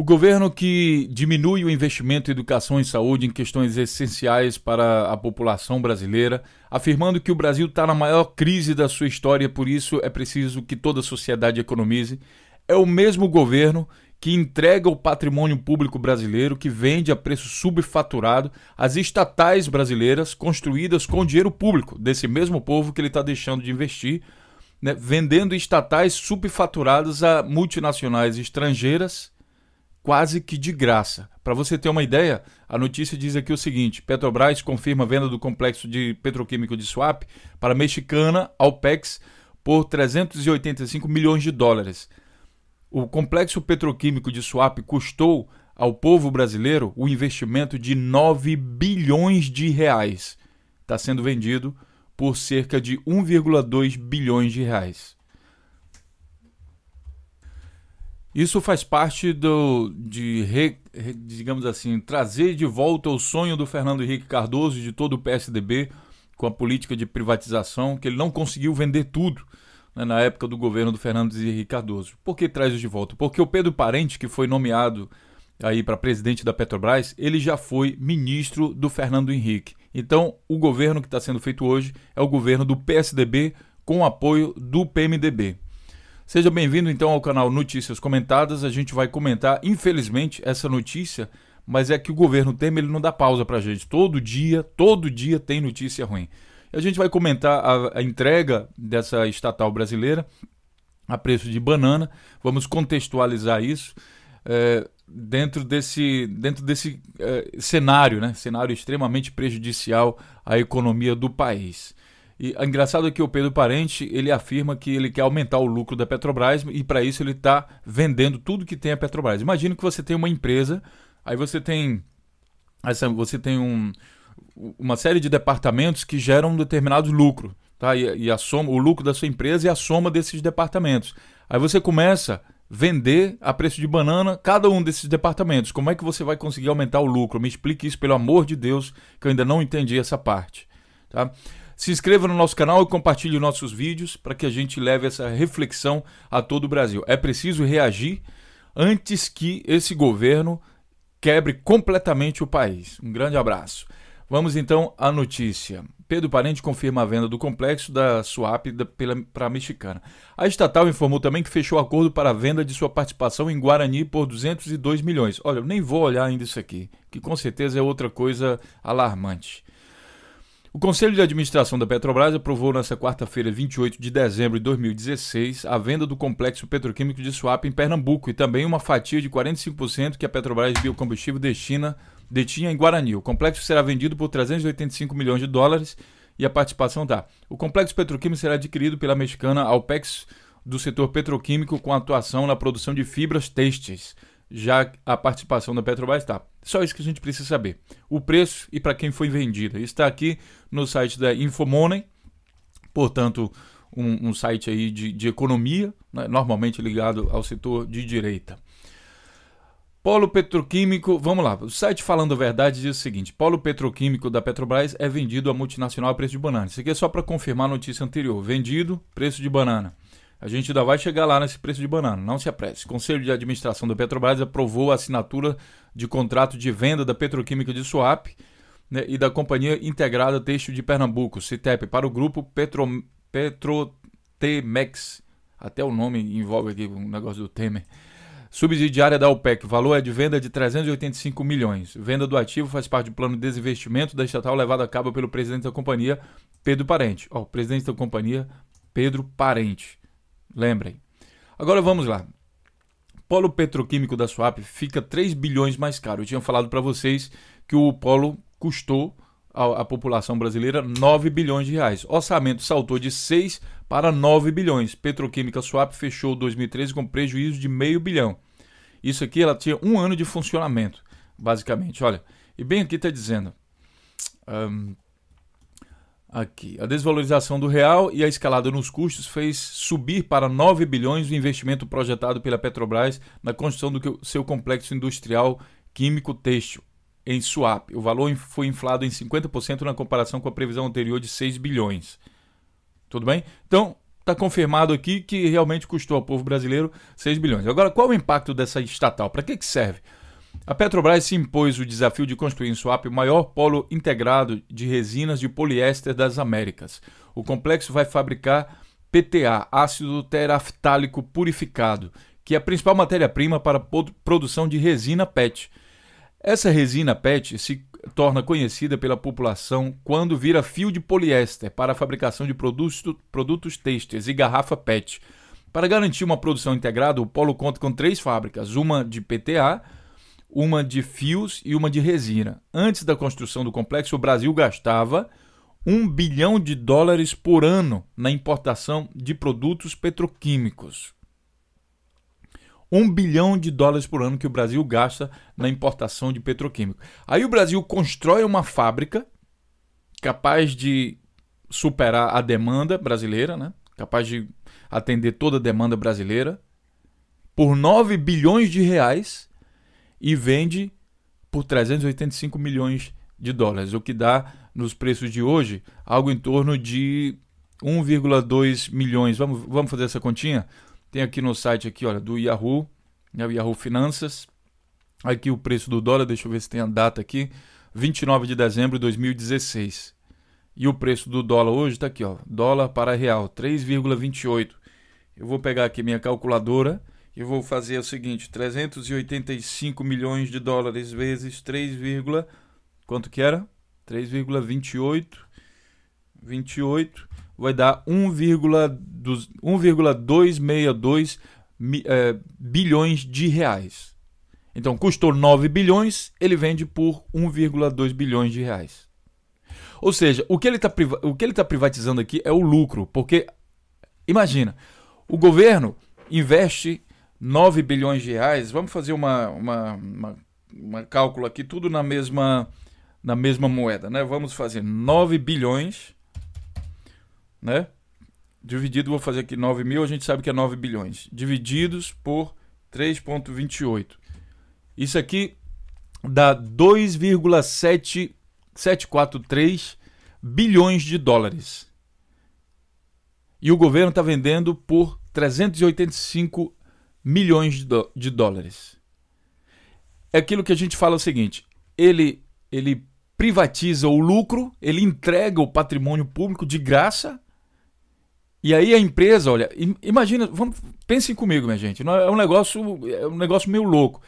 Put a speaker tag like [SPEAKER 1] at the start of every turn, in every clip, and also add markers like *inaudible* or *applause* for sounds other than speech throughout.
[SPEAKER 1] O governo que diminui o investimento em educação e saúde em questões essenciais para a população brasileira, afirmando que o Brasil está na maior crise da sua história, por isso é preciso que toda a sociedade economize, é o mesmo governo que entrega o patrimônio público brasileiro, que vende a preço subfaturado as estatais brasileiras construídas com dinheiro público, desse mesmo povo que ele está deixando de investir, né, vendendo estatais subfaturadas a multinacionais estrangeiras quase que de graça. Para você ter uma ideia, a notícia diz aqui o seguinte: Petrobras confirma venda do complexo de petroquímico de Suape para a mexicana Alpex por 385 milhões de dólares. O complexo petroquímico de Suape custou ao povo brasileiro o investimento de 9 bilhões de reais. Está sendo vendido por cerca de 1,2 bilhões de reais. Isso faz parte do, de, re, digamos assim, trazer de volta o sonho do Fernando Henrique Cardoso e de todo o PSDB com a política de privatização, que ele não conseguiu vender tudo né, na época do governo do Fernando Henrique Cardoso. Por que traz isso de volta? Porque o Pedro Parente, que foi nomeado aí para presidente da Petrobras, ele já foi ministro do Fernando Henrique. Então, o governo que está sendo feito hoje é o governo do PSDB com apoio do PMDB. Seja bem-vindo então ao canal Notícias Comentadas. A gente vai comentar, infelizmente, essa notícia, mas é que o governo Temer ele não dá pausa para a gente. Todo dia, todo dia tem notícia ruim. A gente vai comentar a, a entrega dessa estatal brasileira a preço de banana. Vamos contextualizar isso. É, dentro desse, dentro desse é, cenário, né? cenário extremamente prejudicial à economia do país. E é engraçado é que o Pedro Parente ele afirma que ele quer aumentar o lucro da Petrobras e para isso ele está vendendo tudo que tem a Petrobras. Imagina que você tem uma empresa, aí você tem essa, você tem um, uma série de departamentos que geram um determinado lucro, tá? E, e a soma, o lucro da sua empresa e a soma desses departamentos. Aí você começa vender a preço de banana cada um desses departamentos. Como é que você vai conseguir aumentar o lucro? Me explique isso, pelo amor de Deus, que eu ainda não entendi essa parte. Tá? Se inscreva no nosso canal e compartilhe nossos vídeos para que a gente leve essa reflexão a todo o Brasil. É preciso reagir antes que esse governo quebre completamente o país. Um grande abraço. Vamos então à notícia. Pedro Parente confirma a venda do complexo da Suap para a mexicana. A estatal informou também que fechou acordo para a venda de sua participação em Guarani por 202 milhões. Olha, eu nem vou olhar ainda isso aqui, que com certeza é outra coisa alarmante. O Conselho de Administração da Petrobras aprovou nesta quarta-feira, 28 de dezembro de 2016, a venda do complexo petroquímico de Suape em Pernambuco e também uma fatia de 45% que a Petrobras Biocombustível destina, detinha em Guarani. O complexo será vendido por 385 milhões de dólares e a participação da. Tá. O complexo petroquímico será adquirido pela mexicana Alpex do setor petroquímico com atuação na produção de fibras têxteis já a participação da Petrobras está. Só isso que a gente precisa saber. O preço e para quem foi vendida. Está aqui no site da Infomoney, portanto, um, um site aí de, de economia, né? normalmente ligado ao setor de direita. Polo Petroquímico, vamos lá. O site Falando a Verdade diz o seguinte: Polo Petroquímico da Petrobras é vendido a multinacional a preço de banana. Isso aqui é só para confirmar a notícia anterior. Vendido, preço de banana. A gente ainda vai chegar lá nesse preço de banana, não se apresse. O Conselho de Administração da Petrobras aprovou a assinatura de contrato de venda da Petroquímica de Suape né, e da Companhia Integrada Teixo de Pernambuco, CITEP, para o grupo Petro, Petrotemex. Até o nome envolve aqui um negócio do Temer. Subsidiária da OPEC, valor é de venda de 385 milhões. Venda do ativo faz parte do plano de desinvestimento da estatal levado a cabo pelo presidente da companhia, Pedro Parente. Ó, oh, presidente da companhia, Pedro Parente. Lembrem. Agora vamos lá. Polo petroquímico da Swap fica 3 bilhões mais caro. Eu tinha falado para vocês que o polo custou à, população brasileira 9 bilhões de reais. Orçamento saltou de 6 para 9 bilhões. Petroquímica Swap fechou 2013 com prejuízo de meio bilhão. Isso aqui ela tinha um ano de funcionamento, basicamente. Olha, e bem aqui está dizendo. Um, Aqui, a desvalorização do real e a escalada nos custos fez subir para 9 bilhões o investimento projetado pela Petrobras na construção do seu complexo industrial químico têxtil em Suape. O valor foi inflado em 50% na comparação com a previsão anterior de 6 bilhões. Tudo bem? Então, está confirmado aqui que realmente custou ao povo brasileiro 6 bilhões. Agora, qual o impacto dessa estatal? Para que, que serve? A Petrobras se impôs o desafio de construir em Suape o maior polo integrado de resinas de poliéster das Américas. O complexo vai fabricar PTA, ácido teraftálico purificado, que é a principal matéria-prima para a produção de resina PET. Essa resina PET se torna conhecida pela população quando vira fio de poliéster para a fabricação de produtos, produtos têxteis e garrafa PET. Para garantir uma produção integrada, o polo conta com três fábricas: uma de PTA uma de fios e uma de resina. Antes da construção do complexo, o Brasil gastava 1 bilhão de dólares por ano na importação de produtos petroquímicos. 1 bilhão de dólares por ano que o Brasil gasta na importação de petroquímico. Aí o Brasil constrói uma fábrica capaz de superar a demanda brasileira, né? capaz de atender toda a demanda brasileira, por 9 bilhões de reais e vende por 385 milhões de dólares, o que dá nos preços de hoje algo em torno de 1,2 milhões. Vamos, vamos fazer essa continha? Tem aqui no site aqui, olha, do Yahoo, né, o Yahoo Finanças. Aqui o preço do dólar, deixa eu ver se tem a data aqui, 29 de dezembro de 2016. E o preço do dólar hoje está aqui, ó, dólar para real, 3,28. Eu vou pegar aqui minha calculadora e vou fazer o seguinte: 385 milhões de dólares vezes 3, quanto que era? 3,28 28 vai dar 1,262 é, eh, bilhões de reais. Então, custou 9 bilhões, ele vende por 1,2 bilhões de reais. Ou seja, o que ele está tá privatizando aqui é o lucro, porque imagina, o governo investe 9 bilhões de reais, vamos fazer uma, uma, uma, uma cálculo aqui, tudo na mesma, na mesma moeda, né? Vamos fazer 9 bilhões, né? Dividido, vou fazer aqui 9 mil, a gente sabe que é 9 bilhões. Divididos por 3,28. Isso aqui dá 2,743 bilhões de dólares. E o governo está vendendo por 385 milhões de, de dólares. É aquilo que a gente fala o seguinte: ele, ele privatiza o lucro, ele entrega o patrimônio público de graça. E aí a empresa, olha, imagina, vamos, pensem comigo, minha gente, é, é um negócio, é um negócio meio louco.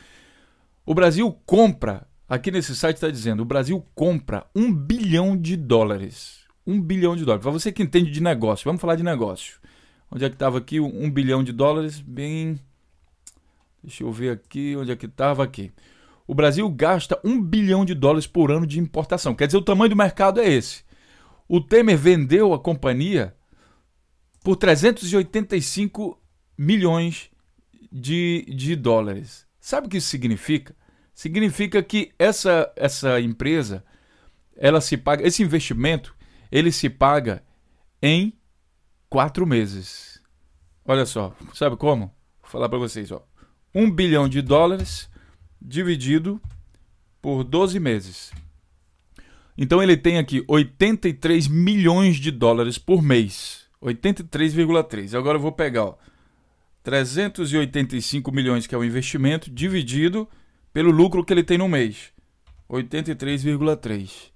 [SPEAKER 1] O Brasil compra, aqui nesse site está dizendo, o Brasil compra um bilhão de dólares. Um bilhão de dólares. Para você que entende de negócio, vamos falar de negócio. Onde é que estava aqui? Um bilhão de dólares, bem Deixa eu ver aqui onde é que estava aqui. O Brasil gasta 1 bilhão de dólares por ano de importação. Quer dizer, o tamanho do mercado é esse. O Temer vendeu a companhia por 385 milhões de, de dólares. Sabe o que isso significa? Significa que essa, essa empresa, ela se paga, esse investimento, ele se paga em quatro meses. Olha só, sabe como? Vou falar para vocês, ó. 1 bilhão de dólares dividido por 12 meses. Então ele tem aqui 83 milhões de dólares por mês. 83,3. Agora eu vou pegar ó, 385 milhões, que é o investimento, dividido pelo lucro que ele tem no mês. 83,3.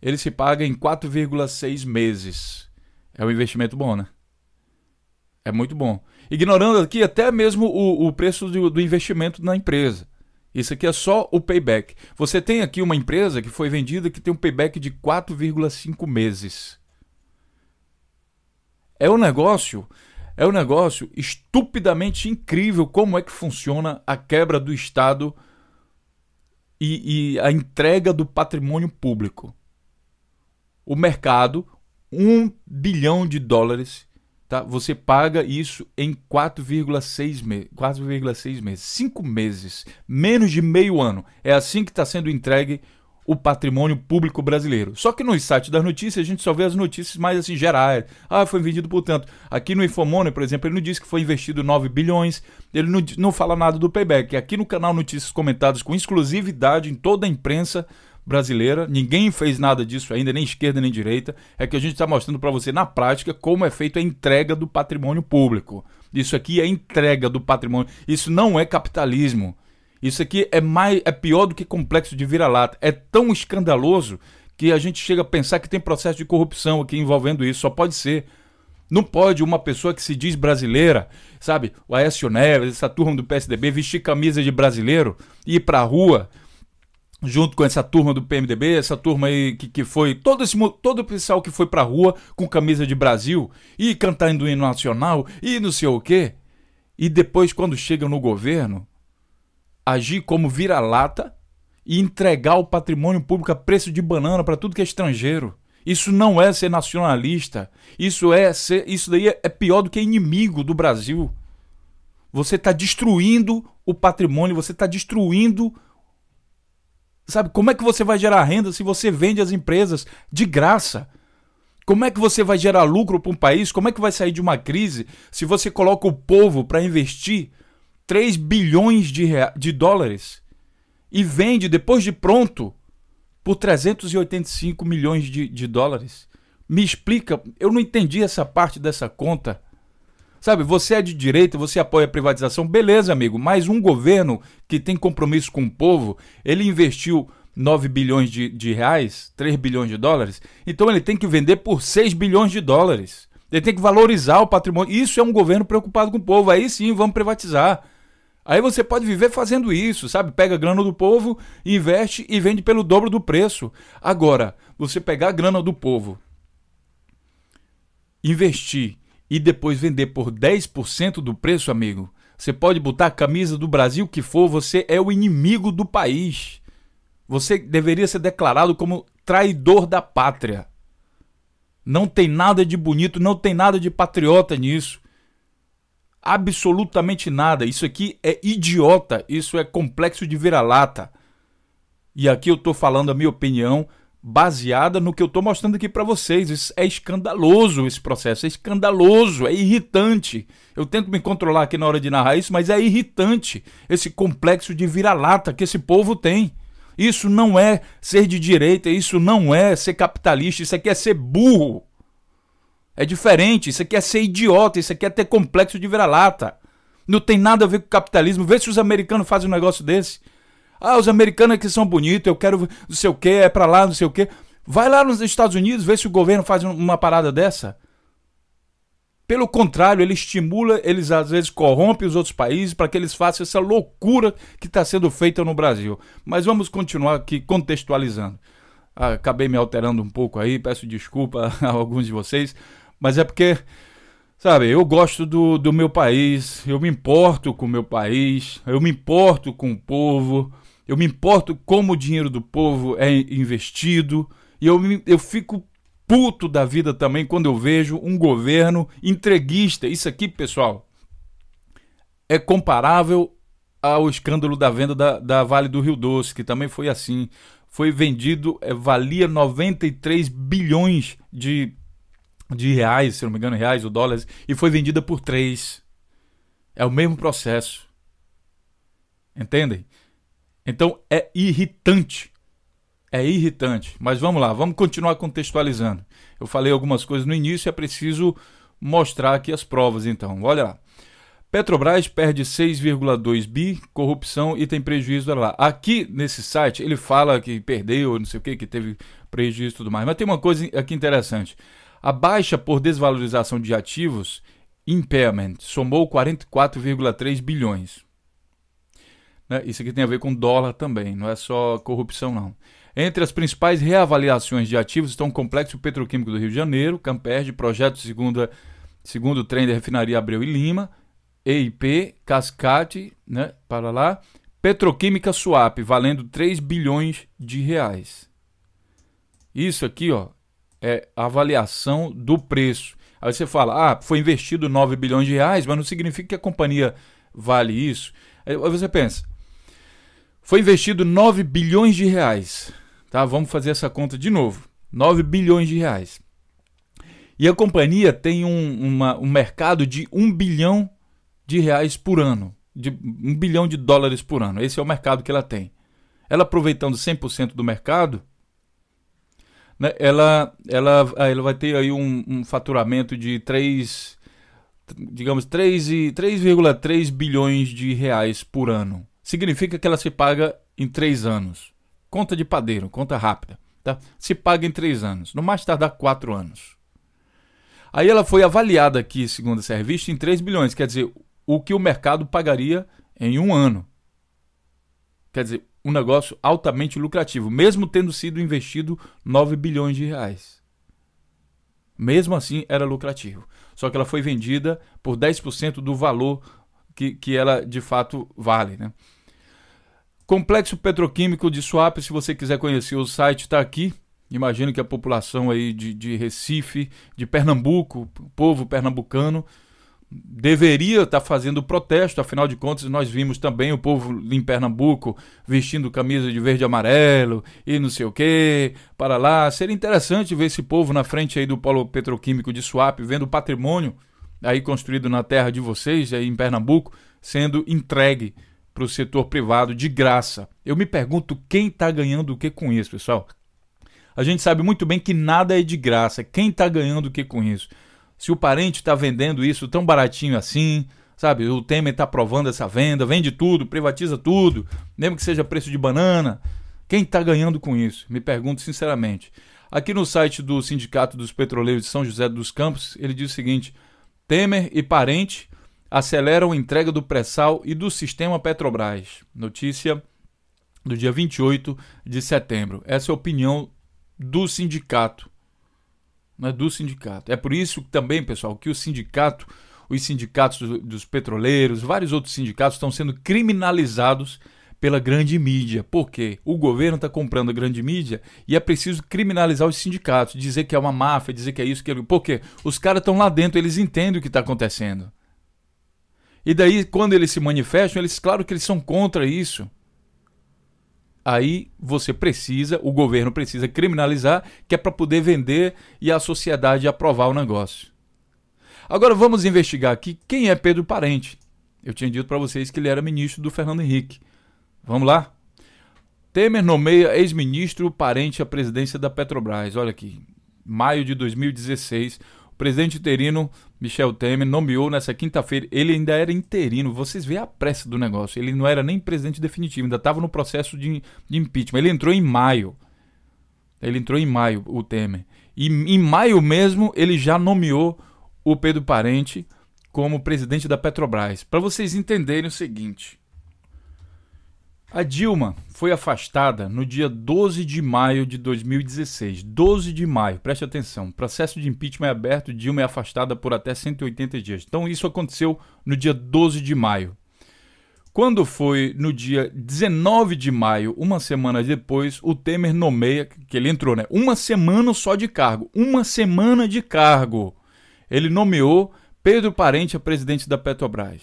[SPEAKER 1] Ele se paga em 4,6 meses. É um investimento bom, né? É muito bom. Ignorando aqui até mesmo o, o preço do, do investimento na empresa. Isso aqui é só o payback. Você tem aqui uma empresa que foi vendida que tem um payback de 4,5 meses. É um negócio, é um negócio estupidamente incrível como é que funciona a quebra do Estado e, e a entrega do patrimônio público. O mercado, um bilhão de dólares tá? Você paga isso em 4,6 meses, 4,6 meses, 5 meses, menos de meio ano. É assim que está sendo entregue o patrimônio público brasileiro. Só que no site das notícias a gente só vê as notícias mais assim gerais. Ah, foi vendido por tanto. Aqui no Infomoney, por exemplo, ele não diz que foi investido 9 bilhões, ele não, não fala nada do payback. Aqui no canal Notícias Comentadas com exclusividade em toda a imprensa, brasileira. Ninguém fez nada disso ainda, nem esquerda nem direita. É que a gente está mostrando para você na prática como é feita a entrega do patrimônio público. Isso aqui é entrega do patrimônio. Isso não é capitalismo. Isso aqui é mais é pior do que complexo de vira-lata. É tão escandaloso que a gente chega a pensar que tem processo de corrupção aqui envolvendo isso. Só pode ser. Não pode uma pessoa que se diz brasileira, sabe? O Aécio Neves, essa turma do PSDB, vestir camisa de brasileiro e ir para a rua junto com essa turma do PMDB, essa turma aí que, que foi, todo esse todo pessoal que foi pra rua com camisa de Brasil e cantando o hino nacional e não sei o quê, e depois quando chegam no governo, agir como vira-lata e entregar o patrimônio público a preço de banana para tudo que é estrangeiro. Isso não é ser nacionalista. Isso é ser, isso daí é, é pior do que inimigo do Brasil. Você está destruindo o patrimônio, você está destruindo Sabe, como é que você vai gerar renda se você vende as empresas de graça? Como é que você vai gerar lucro para um país? Como é que vai sair de uma crise se você coloca o povo para investir 3 bilhões de, de dólares e vende depois de pronto por 385 milhões de, de dólares? Me explica, eu não entendi essa parte dessa conta. Sabe, você é de direita, você apoia a privatização, beleza, amigo, mas um governo que tem compromisso com o povo, ele investiu 9 bilhões de, de reais, 3 bilhões de dólares, então ele tem que vender por 6 bilhões de dólares. Ele tem que valorizar o patrimônio. Isso é um governo preocupado com o povo. Aí sim, vamos privatizar. Aí você pode viver fazendo isso, sabe? Pega a grana do povo, investe e vende pelo dobro do preço. Agora, você pegar a grana do povo, investir e depois vender por 10% do preço, amigo, você pode botar a camisa do Brasil que for, você é o inimigo do país. Você deveria ser declarado como traidor da pátria. Não tem nada de bonito, não tem nada de patriota nisso. Absolutamente nada. Isso aqui é idiota, isso é complexo de vira-lata. E aqui eu estou falando a minha opinião baseada no que eu estou mostrando aqui para vocês. Isso é escandaloso esse processo, é escandaloso, é irritante. Eu tento me controlar aqui na hora de narrar isso, mas é irritante esse complexo de vira-lata que esse povo tem. Isso não é ser de direita, isso não é ser capitalista, isso aqui é ser burro. É diferente, isso aqui é ser idiota, isso aqui é ter complexo de vira-lata. Não tem nada a ver com capitalismo. Vê se os americanos fazem um negócio desse. Ah, os americanos aqui são bonitos, eu quero não sei o que, é pra lá, não sei o que. Vai lá nos Estados Unidos, vê se o governo faz uma parada dessa. Pelo contrário, ele estimula, eles às vezes corrompem os outros países para que eles façam essa loucura que está sendo feita no Brasil. Mas vamos continuar aqui contextualizando. Ah, acabei me alterando um pouco aí, peço desculpa *laughs* a alguns de vocês, mas é porque, sabe, eu gosto do, do meu país, eu me importo com o meu país, eu me importo com o povo eu me importo como o dinheiro do povo é investido, e eu, me, eu fico puto da vida também quando eu vejo um governo entreguista. Isso aqui, pessoal, é comparável ao escândalo da venda da, da Vale do Rio Doce, que também foi assim. Foi vendido, é, valia 93 bilhões de, de reais, se não me engano, reais ou dólares, e foi vendida por 3. É o mesmo processo. Entendem? Então é irritante. É irritante. Mas vamos lá, vamos continuar contextualizando. Eu falei algumas coisas no início, é preciso mostrar aqui as provas então. Olha lá. Petrobras perde 6,2 bi, corrupção e tem prejuízo lá. Aqui nesse site ele fala que perdeu, não sei o que, que teve prejuízo e tudo mais. Mas tem uma coisa aqui interessante. A baixa por desvalorização de ativos, impairment, somou 44,3 bilhões. Né? Isso aqui tem a ver com dólar também, não é só corrupção, não. Entre as principais reavaliações de ativos estão o Complexo Petroquímico do Rio de Janeiro, Camperge, Projeto Segunda, Segundo Trem da Refinaria Abreu e Lima, EIP, Cascate, né, para lá, Petroquímica Swap, valendo 3 bilhões de reais. Isso aqui ó, é avaliação do preço. Aí você fala, ah, foi investido 9 bilhões de reais, mas não significa que a companhia vale isso. Aí você pensa, foi investido 9 bilhões de reais. Tá? Vamos fazer essa conta de novo. 9 bilhões de reais. E a companhia tem um, uma, um mercado de 1 bilhão de reais por ano. De 1 bilhão de dólares por ano. Esse é o mercado que ela tem. Ela aproveitando 100% do mercado, né, ela, ela, ah, ela vai ter aí um, um faturamento de 3, digamos, 3,3 bilhões de reais por ano significa que ela se paga em três anos. Conta de padeiro, conta rápida. Tá? Se paga em três anos, no mais tardar quatro anos. Aí ela foi avaliada aqui, segundo essa revista, em 3 bilhões, quer dizer, o que o mercado pagaria em um ano. Quer dizer, um negócio altamente lucrativo, mesmo tendo sido investido 9 bilhões de reais. Mesmo assim, era lucrativo. Só que ela foi vendida por 10% do valor que, que ela de fato vale. Né? Complexo Petroquímico de Suape, se você quiser conhecer, o site está aqui. Imagino que a população aí de, de Recife, de Pernambuco, o povo pernambucano, deveria estar tá fazendo protesto, afinal de contas, nós vimos também o povo em Pernambuco vestindo camisa de verde e amarelo e não sei o que, para lá. Seria interessante ver esse povo na frente aí do polo petroquímico de Suape, vendo o patrimônio aí construído na terra de vocês, aí em Pernambuco, sendo entregue para o setor privado de graça. Eu me pergunto quem está ganhando o que com isso, pessoal. A gente sabe muito bem que nada é de graça. Quem está ganhando o que com isso? Se o parente está vendendo isso tão baratinho assim, sabe? O Temer está aprovando essa venda, vende tudo, privatiza tudo, mesmo que seja preço de banana. Quem está ganhando com isso? Me pergunto sinceramente. Aqui no site do Sindicato dos Petroleiros de São José dos Campos, ele diz o seguinte: Temer e parente aceleram a entrega do pré-sal e do sistema Petrobras. Notícia do dia 28 de setembro. Essa é a opinião do sindicato. Né, do sindicato. É por isso também, pessoal, que o sindicato, os sindicatos dos petroleiros, vários outros sindicatos estão sendo criminalizados pela grande mídia. porque O governo está comprando a grande mídia e é preciso criminalizar os sindicatos, dizer que é uma máfia, dizer que é isso, que é... Por quê? Os caras estão lá dentro, eles entendem o que está acontecendo. E daí, quando eles se manifestam, eles, claro que eles são contra isso. Aí você precisa, o governo precisa criminalizar, que é para poder vender e a sociedade aprovar o negócio. Agora vamos investigar aqui quem é Pedro Parente. Eu tinha dito para vocês que ele era ministro do Fernando Henrique. Vamos lá? Temer nomeia ex-ministro parente à presidência da Petrobras. Olha aqui, maio de 2016, presidente interino Michel Temer nomeou nessa quinta-feira. Ele ainda era interino. Vocês vê a pressa do negócio. Ele não era nem presidente definitivo, ainda estava no processo de, de, impeachment. Ele entrou em maio. Ele entrou em maio, o Temer. E em maio mesmo, ele já nomeou o Pedro Parente como presidente da Petrobras. Para vocês entenderem o seguinte. A Dilma foi afastada no dia 12 de maio de 2016. 12 de maio, preste atenção. O processo de impeachment é aberto, Dilma é afastada por até 180 dias. Então isso aconteceu no dia 12 de maio. Quando foi no dia 19 de maio, uma semana depois, o Temer nomeia, que ele entrou, né? Uma semana só de cargo. Uma semana de cargo. Ele nomeou Pedro Parente a presidente da Petrobras.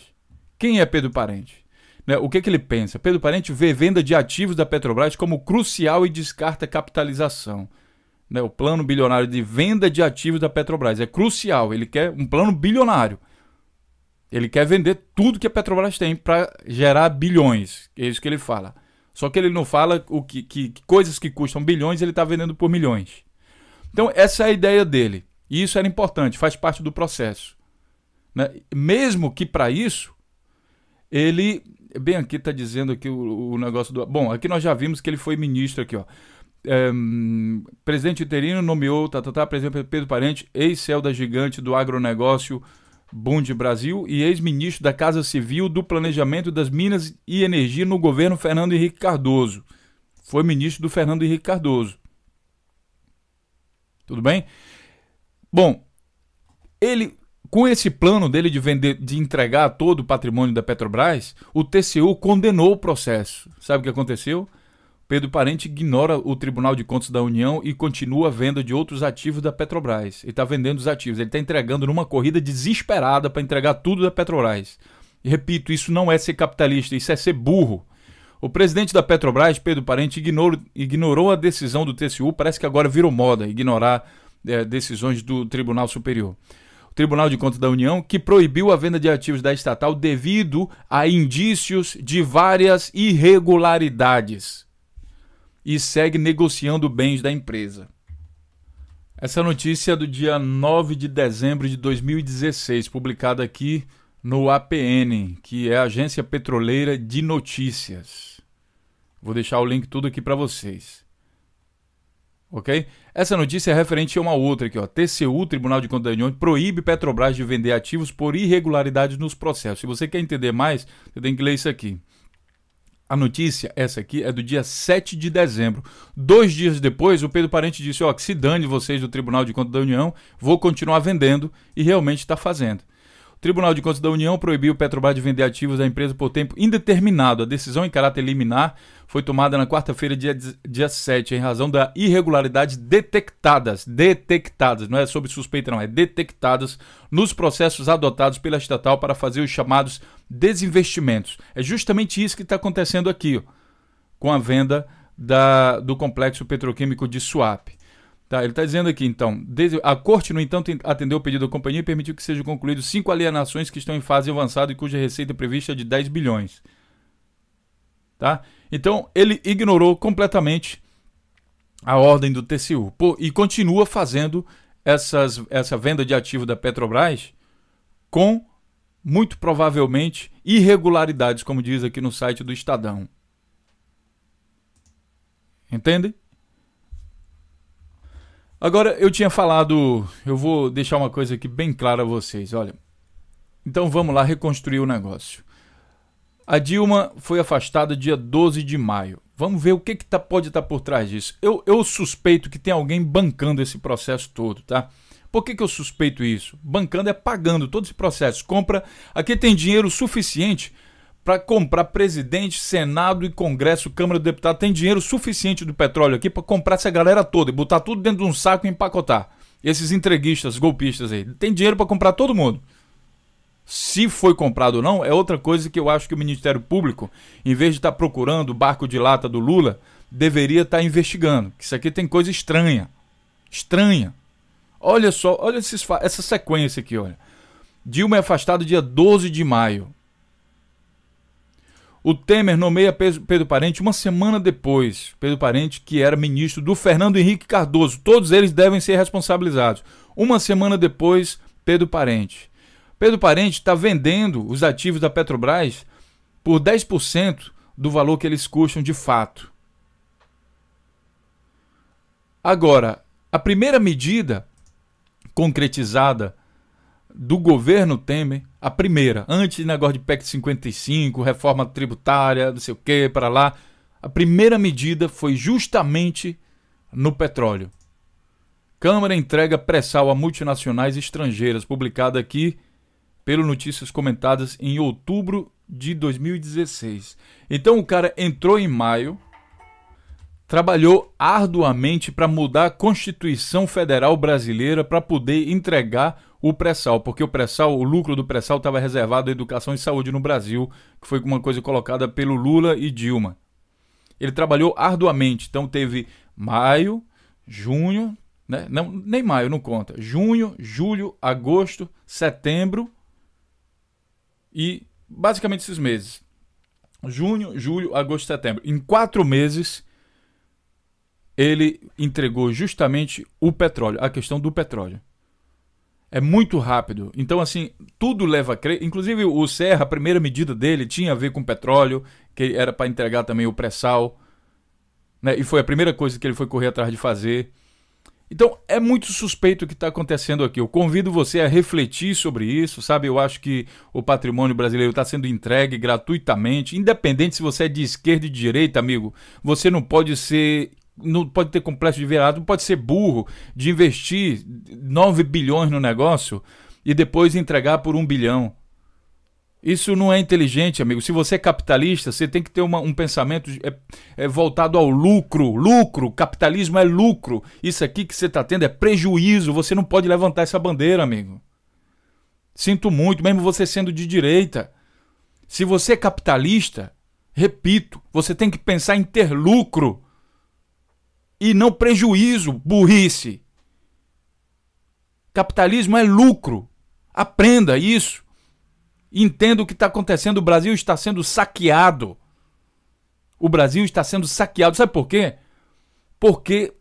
[SPEAKER 1] Quem é Pedro Parente? Né? O que, que ele pensa? Pedro Parente vê venda de ativos da Petrobras como crucial e descarta capitalização. Né? O plano bilionário de venda de ativos da Petrobras é crucial. Ele quer um plano bilionário. Ele quer vender tudo que a Petrobras tem para gerar bilhões. É isso que ele fala. Só que ele não fala o que, que, coisas que custam bilhões ele está vendendo por milhões. Então essa é a ideia dele. E isso era importante, faz parte do processo. Né? Mesmo que para isso ele Bem, aqui está dizendo aqui o, o, negócio do. Bom, aqui nós já vimos que ele foi ministro aqui, ó. É, presidente interino nomeou, tá, tá, tá, presidente Pedro Parente, ex-céu da gigante do agronegócio Bund Brasil e ex-ministro da Casa Civil do Planejamento das Minas e Energia no governo Fernando Henrique Cardoso. Foi ministro do Fernando Henrique Cardoso. Tudo bem? Bom, ele com esse plano dele de vender, de entregar todo o patrimônio da Petrobras, o TCU condenou o processo. Sabe o que aconteceu? Pedro Parente ignora o Tribunal de Contas da União e continua a venda de outros ativos da Petrobras. Ele está vendendo os ativos, ele está entregando numa corrida desesperada para entregar tudo da Petrobras. E repito, isso não é ser capitalista, isso é ser burro. O presidente da Petrobras, Pedro Parente, ignorou, ignorou a decisão do TCU, parece que agora virou moda ignorar é, decisões do Tribunal Superior. Tribunal de Contas da União, que proibiu a venda de ativos da estatal devido a indícios de várias irregularidades e segue negociando bens da empresa. Essa notícia é do dia 9 de dezembro de 2016, publicada aqui no APN, que é a Agência Petroleira de Notícias. Vou deixar o link tudo aqui para vocês ok? Essa notícia é referente a uma outra aqui, ó. TCU, Tribunal de Contas da União, proíbe Petrobras de vender ativos por irregularidades nos processos. Se você quer entender mais, você tem que ler isso aqui. A notícia, essa aqui, é do dia 7 de dezembro. Dois dias depois, o Pedro Parente disse: Ó, que se dane vocês do Tribunal de Contas da União, vou continuar vendendo e realmente está fazendo. O Tribunal de Contas da União proibiu Petrobras de vender ativos da empresa por tempo indeterminado. A decisão em caráter liminar foi tomada na quarta-feira, dia, dia 7, em razão da irregularidade detectadas, detectadas, não é sob suspeita não, é detectadas nos processos adotados pela estatal para fazer os chamados desinvestimentos. É justamente isso que está acontecendo aqui, ó, com a venda da, do complexo petroquímico de Suape. Tá, ele está dizendo aqui, então, a corte, no entanto, atendeu o pedido da companhia e permitiu que sejam concluídos cinco alienações que estão em fase avançada e cuja receita é prevista é de 10 bilhões. Tá? Então, ele ignorou completamente a ordem do TCU Pô, e continua fazendo essas, essa venda de ativo da Petrobras com, muito provavelmente, irregularidades, como diz aqui no site do Estadão. Entende? Agora, eu tinha falado, eu vou deixar uma coisa aqui bem clara a vocês, olha. Então vamos lá reconstruir o negócio. A Dilma foi afastada dia 12 de maio. Vamos ver o que, que tá, pode estar tá por trás disso. Eu, eu suspeito que tem alguém bancando esse processo todo, tá? Por que, que eu suspeito isso? Bancando é pagando todo esse processo. Compra. Aqui tem dinheiro suficiente para comprar presidente, Senado e Congresso, Câmara de Deputados. Tem dinheiro suficiente do petróleo aqui para comprar essa galera toda e botar tudo dentro de um saco e empacotar. Esses entreguistas, golpistas aí. Tem dinheiro para comprar todo mundo. Se foi comprado ou não, é outra coisa que eu acho que o Ministério Público, em vez de estar tá procurando o barco de lata do Lula, deveria estar tá investigando. Isso aqui tem coisa estranha. Estranha. Olha só, olha esses, essa sequência aqui, olha. Dilma é afastada dia 12 de maio. O Temer nomeia Pedro Parente uma semana depois. Pedro Parente, que era ministro do Fernando Henrique Cardoso. Todos eles devem ser responsabilizados. Uma semana depois, Pedro Parente. Pedro Parente está vendendo os ativos da Petrobras por 10% do valor que eles custam de fato. Agora, a primeira medida concretizada do governo Temer, a primeira, antes negócio né, de PEC 55, reforma tributária, não sei o que, para lá, a primeira medida foi justamente no petróleo. Câmara entrega pré-sal a multinacionais estrangeiras, publicada aqui pelo Notícias Comentadas em outubro de 2016. Então o cara entrou em maio, trabalhou arduamente para mudar a Constituição Federal Brasileira para poder entregar o pré-sal, porque o pré-sal, o lucro do pré-sal estava reservado à educação e saúde no Brasil, que foi uma coisa colocada pelo Lula e Dilma. Ele trabalhou arduamente, então teve maio, junho, né? não, nem maio não conta, junho, julho, agosto, setembro e basicamente esses meses. Junho, julho, agosto, setembro. Em quatro meses, ele entregou justamente o petróleo, a questão do petróleo. É muito rápido. Então, assim, tudo leva a crer. Inclusive, o Serra, a primeira medida dele tinha a ver com petróleo, que era para entregar também o pré-sal. Né? E foi a primeira coisa que ele foi correr atrás de fazer. Então, é muito suspeito o que está acontecendo aqui. Eu convido você a refletir sobre isso, sabe? Eu acho que o patrimônio brasileiro está sendo entregue gratuitamente, independente se você é de esquerda e de direita, amigo. Você não pode ser não pode ter complexo de virado, pode ser burro de investir 9 bilhões no negócio e depois entregar por 1 bilhão. Isso não é inteligente, amigo. Se você é capitalista, você tem que ter uma, um pensamento é, é voltado ao lucro. Lucro, capitalismo é lucro. Isso aqui que você está tendo é prejuízo. Você não pode levantar essa bandeira, amigo. Sinto muito, mesmo você sendo de direita. Se você é capitalista, repito, você tem que pensar em ter lucro e não prejuízo, burrice. Capitalismo é lucro. Aprenda isso. Entenda o que está acontecendo. O Brasil está sendo saqueado. O Brasil está sendo saqueado. Sabe por quê? Porque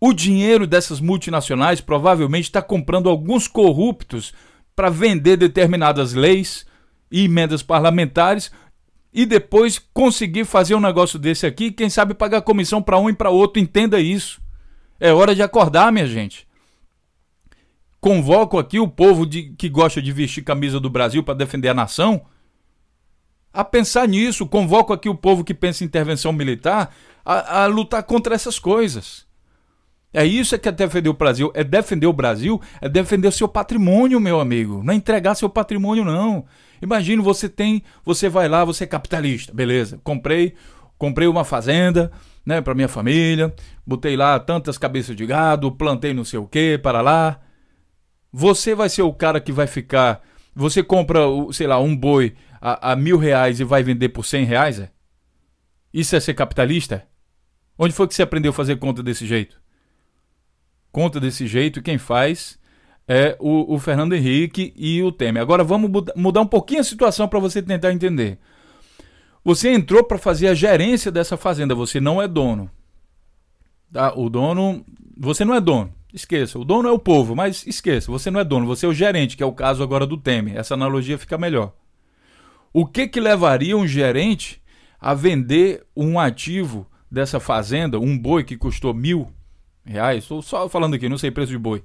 [SPEAKER 1] o dinheiro dessas multinacionais provavelmente está comprando alguns corruptos para vender determinadas leis e emendas parlamentares e depois conseguir fazer um negócio desse aqui, quem sabe pagar comissão para um e para outro, entenda isso. É hora de acordar, minha gente. Convoco aqui o povo de, que gosta de vestir camisa do Brasil para defender a nação a pensar nisso. Convoco aqui o povo que pensa em intervenção militar a, a lutar contra essas coisas. É isso é que é defender o Brasil. É defender o Brasil, é defender o seu patrimônio, meu amigo. Não é entregar seu patrimônio, não. Imagina, você tem, você vai lá, você é capitalista, beleza? Comprei, comprei uma fazenda, né, para minha família, botei lá tantas cabeças de gado, plantei não sei o que para lá. Você vai ser o cara que vai ficar. Você compra, sei lá, um boi a, a mil reais e vai vender por cem reais? É? Isso é ser capitalista? Onde foi que você aprendeu a fazer conta desse jeito? Conta desse jeito, quem faz é o, o Fernando Henrique e o Temer. Agora vamos mudar um pouquinho a situação para você tentar entender. Você entrou para fazer a gerência dessa fazenda, você não é dono. Tá? O dono. Você não é dono. Esqueça. O dono é o povo, mas esqueça. Você não é dono, você é o gerente, que é o caso agora do Temer. Essa analogia fica melhor. O que, que levaria um gerente a vender um ativo dessa fazenda, um boi que custou mil reais? Estou só falando aqui, não sei preço de boi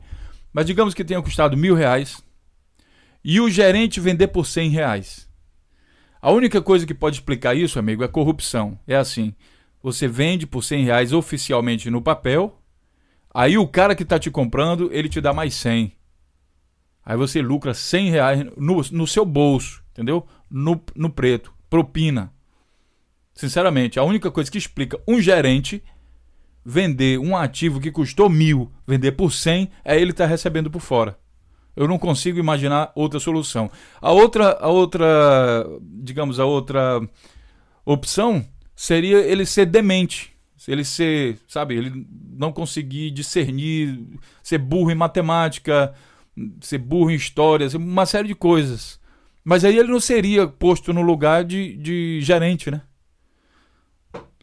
[SPEAKER 1] mas digamos que tenha custado mil reais e o gerente vender por cem reais. A única coisa que pode explicar isso, amigo, é corrupção. É assim: você vende por cem reais oficialmente no papel, aí o cara que está te comprando, ele te dá mais cem. Aí você lucra cem reais no, no seu bolso, entendeu? No, no preto, propina. Sinceramente, a única coisa que explica um gerente vender um ativo que custou mil, vender por cem, é ele estar tá recebendo por fora. Eu não consigo imaginar outra solução. A outra, a outra, digamos, a outra opção seria ele ser demente. Ele ser, sabe, ele não conseguir discernir, ser burro em matemática, ser burro em história, uma série de coisas. Mas aí ele não seria posto no lugar de, de gerente, né?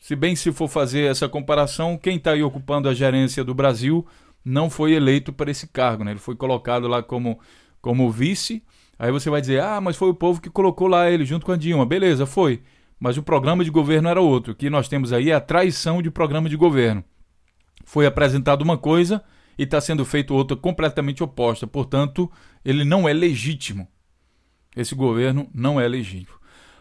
[SPEAKER 1] se bem se for fazer essa comparação, quem está aí ocupando a gerência do Brasil não foi eleito para esse cargo, né? Ele foi colocado lá como, como vice. Aí você vai dizer, ah, mas foi o povo que colocou lá ele junto com a Dilma. Beleza, foi. Mas o programa de governo era outro. O que nós temos aí é a traição de programa de governo. Foi apresentada uma coisa e está sendo feita outra completamente oposta. Portanto, ele não é legítimo. Esse governo não é legítimo.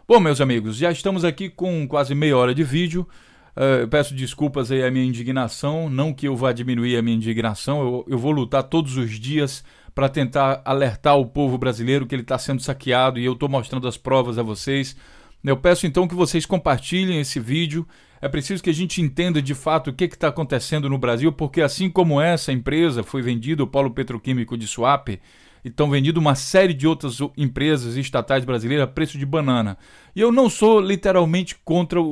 [SPEAKER 1] Bom, meus amigos, já estamos aqui com quase meia hora de vídeo. Uh, peço desculpas aí a minha indignação, não que eu vá diminuir a minha indignação, eu, eu vou lutar todos os dias para tentar alertar o povo brasileiro que ele está sendo saqueado e eu estou mostrando as provas a vocês. Eu peço então que vocês compartilhem esse vídeo. É preciso que a gente entenda de fato o que está acontecendo no Brasil, porque assim como essa empresa foi vendida, o polo petroquímico de Suape, estão vendido uma série de outras empresas estatais brasileiras a preço de banana. E eu não sou literalmente contra o,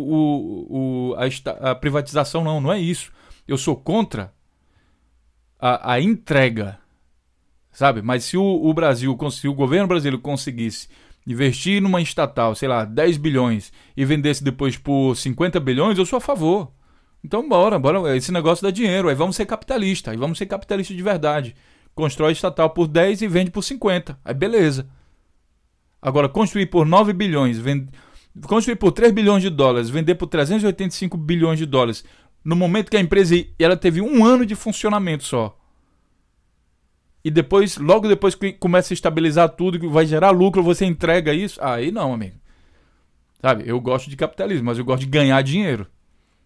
[SPEAKER 1] o a, a, privatização, não, não é isso. Eu sou contra a, a entrega, sabe? Mas se o, o Brasil, se o governo brasileiro conseguisse investir numa estatal, sei lá, 10 bilhões e vendesse depois por 50 bilhões, eu sou a favor. Então bora, bora, esse negócio dá dinheiro, aí vamos ser capitalista, aí vamos ser capitalista de verdade. Constrói estatal por 10 e vende por 50. Aí beleza. Agora, construir por 9 bilhões, vend... construir por 3 bilhões de dólares, vender por 385 bilhões de dólares, no momento que a empresa ela teve um ano de funcionamento só. E depois, logo depois que começa a estabilizar tudo, que vai gerar lucro, você entrega isso? Aí não, amigo. Sabe, eu gosto de capitalismo, mas eu gosto de ganhar dinheiro.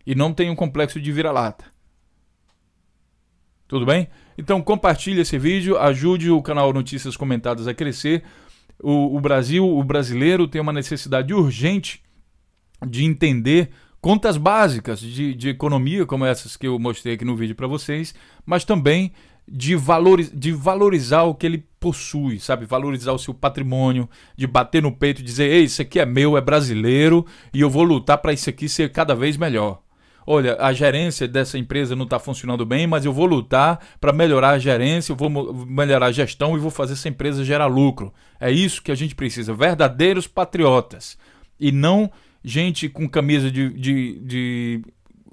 [SPEAKER 1] E não tenho um complexo de vira-lata. Tudo bem? Então compartilhe esse vídeo, ajude o canal Notícias Comentadas a crescer. O, o Brasil, o brasileiro tem uma necessidade urgente de entender contas básicas de, de economia, como essas que eu mostrei aqui no vídeo para vocês, mas também de, de valorizar o que ele possui, sabe? Valorizar o seu patrimônio, de bater no peito e dizer: ei, isso aqui é meu, é brasileiro e eu vou lutar para isso aqui ser cada vez melhor olha, a gerência dessa empresa não está funcionando bem, mas eu vou lutar para melhorar a gerência, eu vou melhorar a gestão e vou fazer essa empresa gerar lucro. É isso que a gente precisa, verdadeiros patriotas e não gente com camisa de, de, de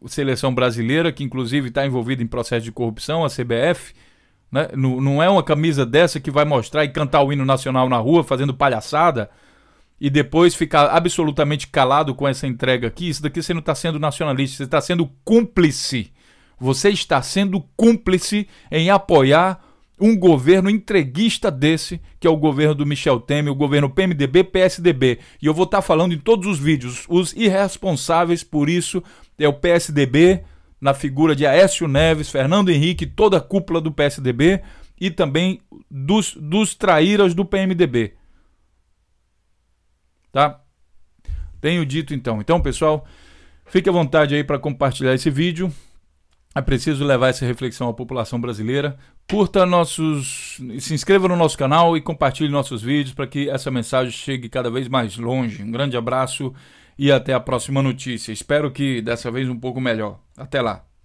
[SPEAKER 1] seleção brasileira, que inclusive está envolvida em processo de corrupção, a CBF. Né? Não, não é uma camisa dessa que vai mostrar e cantar o hino nacional na rua fazendo palhaçada e depois ficar absolutamente calado com essa entrega aqui, isso daqui você não está sendo nacionalista, você está sendo cúmplice. Você está sendo cúmplice em apoiar um governo entreguista desse, que é o governo do Michel Temer, o governo PMDB, PSDB. E eu vou estar tá falando em todos os vídeos. Os irresponsáveis por isso é o PSDB, na figura de Aécio Neves, Fernando Henrique, toda a cúpula do PSDB e também dos, dos traíras do PMDB tá? Tenho dito então. Então, pessoal, fique à vontade aí para compartilhar esse vídeo. É preciso levar essa reflexão à população brasileira. Curta nossos. Se inscreva no nosso canal e compartilhe nossos vídeos para que essa mensagem chegue cada vez mais longe. Um grande abraço e até a próxima notícia. Espero que dessa vez um pouco melhor. Até lá.